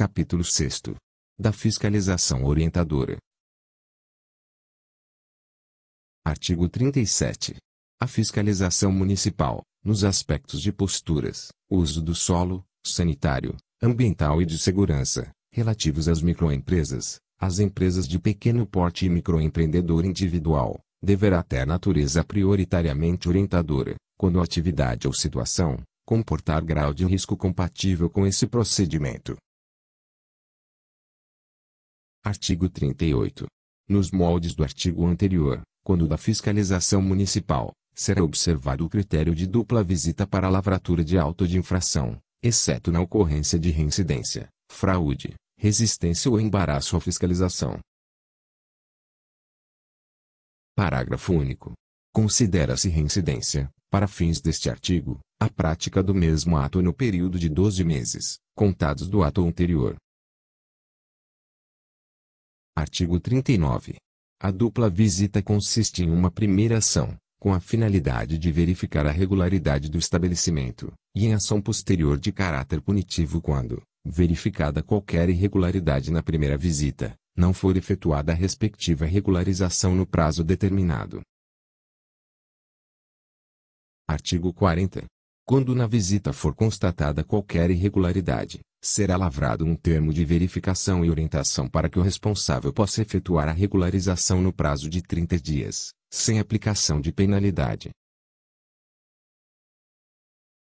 Capítulo 6 Da Fiscalização Orientadora. Artigo 37. A fiscalização municipal, nos aspectos de posturas, uso do solo, sanitário, ambiental e de segurança, relativos às microempresas, às empresas de pequeno porte e microempreendedor individual, deverá ter natureza prioritariamente orientadora, quando a atividade ou situação comportar grau de risco compatível com esse procedimento, Artigo 38. Nos moldes do artigo anterior, quando da fiscalização municipal, será observado o critério de dupla visita para lavratura de auto de infração, exceto na ocorrência de reincidência, fraude, resistência ou embaraço à fiscalização. Parágrafo único. Considera-se reincidência, para fins deste artigo, a prática do mesmo ato no período de 12 meses, contados do ato anterior, Artigo 39. A dupla visita consiste em uma primeira ação, com a finalidade de verificar a regularidade do estabelecimento, e em ação posterior de caráter punitivo quando, verificada qualquer irregularidade na primeira visita, não for efetuada a respectiva regularização no prazo determinado. Artigo 40. Quando na visita for constatada qualquer irregularidade, será lavrado um termo de verificação e orientação para que o responsável possa efetuar a regularização no prazo de 30 dias, sem aplicação de penalidade.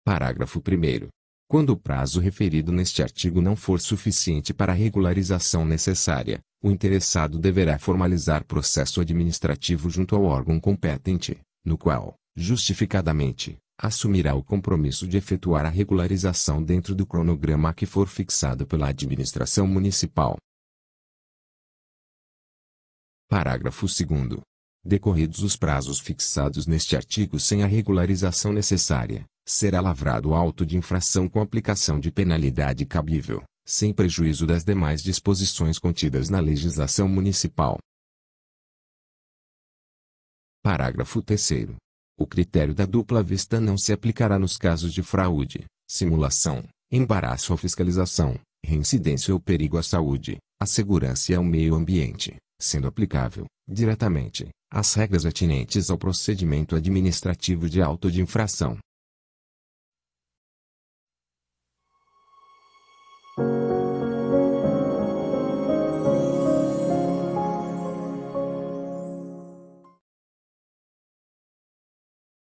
Parágrafo 1. Quando o prazo referido neste artigo não for suficiente para a regularização necessária, o interessado deverá formalizar processo administrativo junto ao órgão competente, no qual, justificadamente, assumirá o compromisso de efetuar a regularização dentro do cronograma que for fixado pela administração municipal. Parágrafo 2 Decorridos os prazos fixados neste artigo sem a regularização necessária, será lavrado auto de infração com aplicação de penalidade cabível, sem prejuízo das demais disposições contidas na legislação municipal. Parágrafo 3 o critério da dupla vista não se aplicará nos casos de fraude, simulação, embaraço ou fiscalização, reincidência ou perigo à saúde, à segurança e ao meio ambiente, sendo aplicável, diretamente, as regras atinentes ao procedimento administrativo de auto de infração.